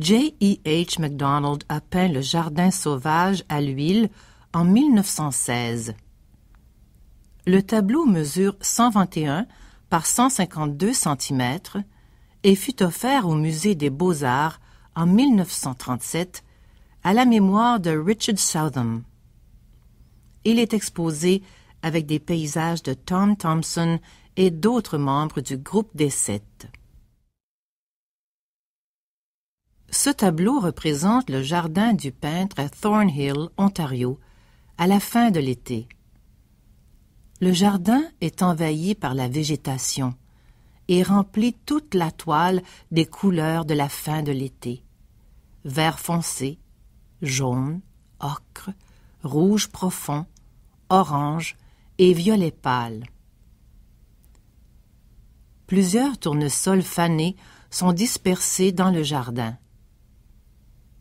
J. E. H. MacDonald a peint le jardin sauvage à l'huile en 1916. Le tableau mesure 121 par 152 cm et fut offert au Musée des beaux-arts en 1937 à la mémoire de Richard Southam. Il est exposé avec des paysages de Tom Thompson et d'autres membres du groupe des Sept. Ce tableau représente le jardin du peintre à Thornhill, Ontario, à la fin de l'été. Le jardin est envahi par la végétation et remplit toute la toile des couleurs de la fin de l'été. Vert foncé, jaune, ocre, rouge profond, orange et violet pâle. Plusieurs tournesols fanés sont dispersés dans le jardin.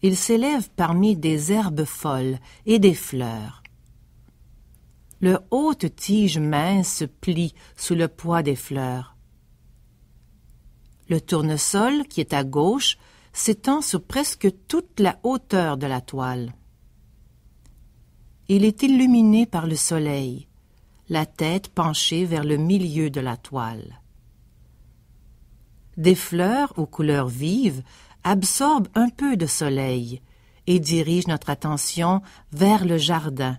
Il s'élève parmi des herbes folles et des fleurs. Le haute tige mince plie sous le poids des fleurs. Le tournesol, qui est à gauche, s'étend sur presque toute la hauteur de la toile. Il est illuminé par le soleil, la tête penchée vers le milieu de la toile. Des fleurs aux couleurs vives absorbe un peu de soleil et dirige notre attention vers le jardin,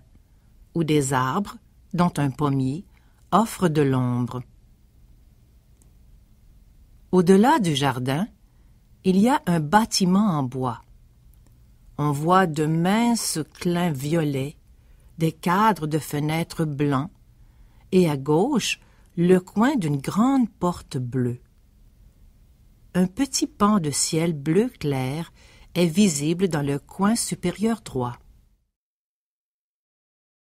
où des arbres, dont un pommier, offrent de l'ombre. Au-delà du jardin, il y a un bâtiment en bois. On voit de minces clins violets, des cadres de fenêtres blancs, et à gauche, le coin d'une grande porte bleue un petit pan de ciel bleu clair est visible dans le coin supérieur droit.